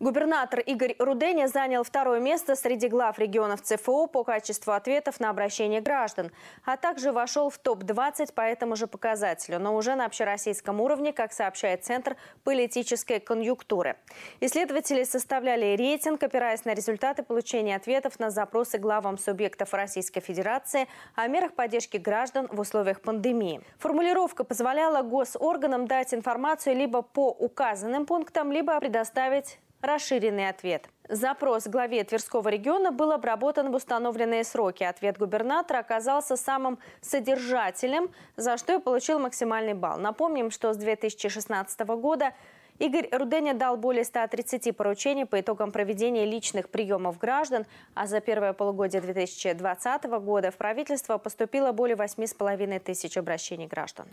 Губернатор Игорь Руденя занял второе место среди глав регионов ЦФО по качеству ответов на обращения граждан, а также вошел в топ-20 по этому же показателю, но уже на общероссийском уровне, как сообщает Центр политической конъюнктуры. Исследователи составляли рейтинг, опираясь на результаты получения ответов на запросы главам субъектов Российской Федерации о мерах поддержки граждан в условиях пандемии. Формулировка позволяла госорганам дать информацию либо по указанным пунктам, либо предоставить Расширенный ответ. Запрос главе Тверского региона был обработан в установленные сроки. Ответ губернатора оказался самым содержательным, за что и получил максимальный балл. Напомним, что с 2016 года Игорь Руденя дал более 130 поручений по итогам проведения личных приемов граждан, а за первое полугодие 2020 года в правительство поступило более 8,5 тысяч обращений граждан.